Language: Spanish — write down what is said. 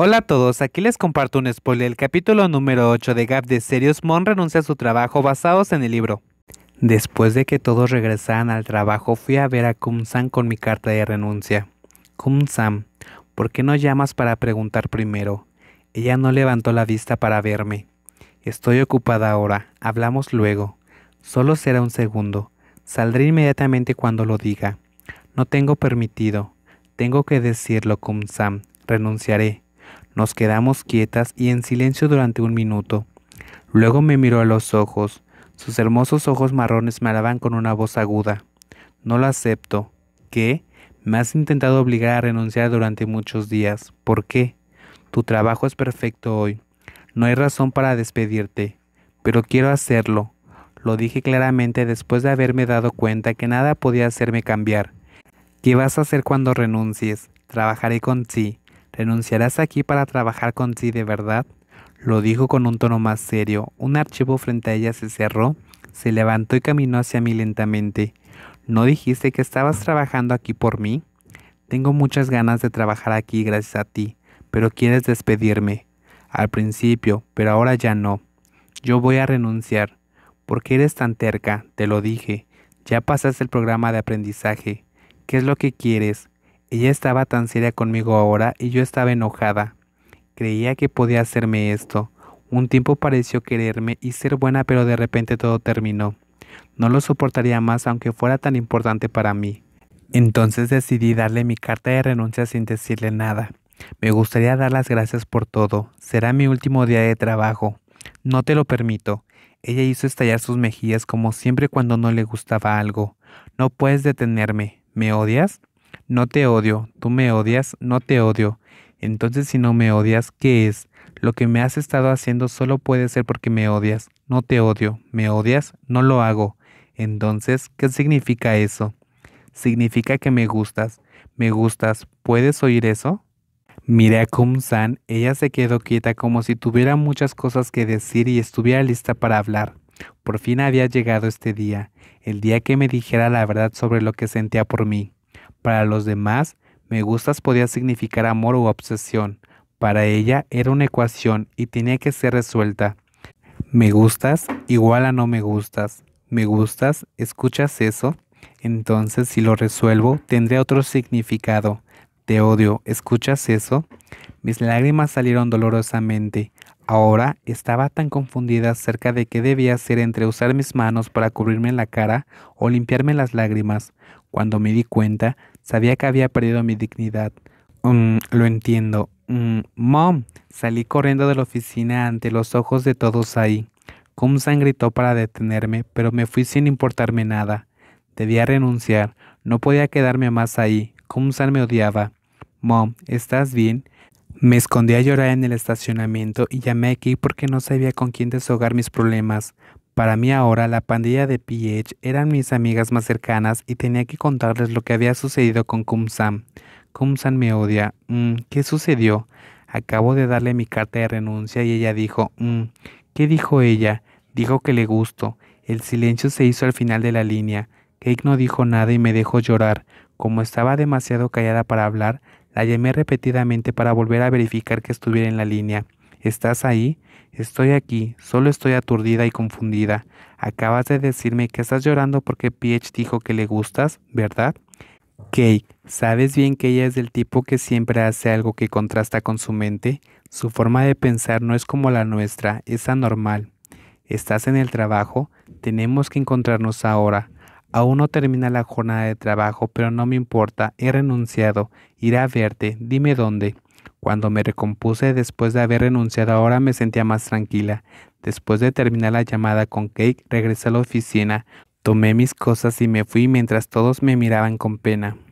Hola a todos, aquí les comparto un spoiler el capítulo número 8 de Gap de Serious Mon renuncia a su trabajo basados en el libro. Después de que todos regresaran al trabajo, fui a ver a Kum-san con mi carta de renuncia. kum Sam, ¿por qué no llamas para preguntar primero? Ella no levantó la vista para verme. Estoy ocupada ahora, hablamos luego. Solo será un segundo. Saldré inmediatamente cuando lo diga. No tengo permitido. Tengo que decirlo, kum Sam. Renunciaré. Nos quedamos quietas y en silencio durante un minuto. Luego me miró a los ojos. Sus hermosos ojos marrones me alaban con una voz aguda. No lo acepto. ¿Qué? Me has intentado obligar a renunciar durante muchos días. ¿Por qué? Tu trabajo es perfecto hoy. No hay razón para despedirte. Pero quiero hacerlo. Lo dije claramente después de haberme dado cuenta que nada podía hacerme cambiar. ¿Qué vas a hacer cuando renuncies? Trabajaré con ti. ¿Renunciarás aquí para trabajar con ti de verdad? Lo dijo con un tono más serio. Un archivo frente a ella se cerró, se levantó y caminó hacia mí lentamente. ¿No dijiste que estabas trabajando aquí por mí? Tengo muchas ganas de trabajar aquí gracias a ti, pero quieres despedirme. Al principio, pero ahora ya no. Yo voy a renunciar. porque eres tan terca? Te lo dije. Ya pasaste el programa de aprendizaje. ¿Qué es lo que quieres? Ella estaba tan seria conmigo ahora y yo estaba enojada. Creía que podía hacerme esto. Un tiempo pareció quererme y ser buena, pero de repente todo terminó. No lo soportaría más aunque fuera tan importante para mí. Entonces decidí darle mi carta de renuncia sin decirle nada. Me gustaría dar las gracias por todo. Será mi último día de trabajo. No te lo permito. Ella hizo estallar sus mejillas como siempre cuando no le gustaba algo. No puedes detenerme. ¿Me odias? No te odio, tú me odias, no te odio. Entonces si no me odias, ¿qué es? Lo que me has estado haciendo solo puede ser porque me odias. No te odio, me odias, no lo hago. Entonces, ¿qué significa eso? Significa que me gustas. Me gustas, ¿puedes oír eso? Miré a Kum-san, ella se quedó quieta como si tuviera muchas cosas que decir y estuviera lista para hablar. Por fin había llegado este día, el día que me dijera la verdad sobre lo que sentía por mí. Para los demás, me gustas podía significar amor o obsesión. Para ella era una ecuación y tenía que ser resuelta. Me gustas igual a no me gustas. Me gustas, escuchas eso. Entonces si lo resuelvo tendré otro significado. Te odio, escuchas eso. Mis lágrimas salieron dolorosamente. Ahora estaba tan confundida acerca de qué debía hacer entre usar mis manos para cubrirme la cara o limpiarme las lágrimas. Cuando me di cuenta, Sabía que había perdido mi dignidad. Mm, lo entiendo. Mm, mom, salí corriendo de la oficina ante los ojos de todos ahí. Kumsan gritó para detenerme, pero me fui sin importarme nada. Debía renunciar. No podía quedarme más ahí. Kumsan me odiaba. Mom, ¿estás bien? Me escondí a llorar en el estacionamiento y llamé aquí porque no sabía con quién deshogar mis problemas. Para mí ahora la pandilla de PH eran mis amigas más cercanas y tenía que contarles lo que había sucedido con Kumsan. Kumsan me odia. Mm, ¿Qué sucedió? Acabo de darle mi carta de renuncia y ella dijo, mm, ¿qué dijo ella? Dijo que le gustó. El silencio se hizo al final de la línea. Cake no dijo nada y me dejó llorar. Como estaba demasiado callada para hablar, la llamé repetidamente para volver a verificar que estuviera en la línea. ¿Estás ahí? Estoy aquí, solo estoy aturdida y confundida. Acabas de decirme que estás llorando porque Peach dijo que le gustas, ¿verdad? Kate, sabes bien que ella es del tipo que siempre hace algo que contrasta con su mente. Su forma de pensar no es como la nuestra, es anormal. Estás en el trabajo, tenemos que encontrarnos ahora. Aún no termina la jornada de trabajo, pero no me importa, he renunciado. Iré a verte, dime dónde. Cuando me recompuse después de haber renunciado ahora me sentía más tranquila. Después de terminar la llamada con Cake, regresé a la oficina, tomé mis cosas y me fui mientras todos me miraban con pena.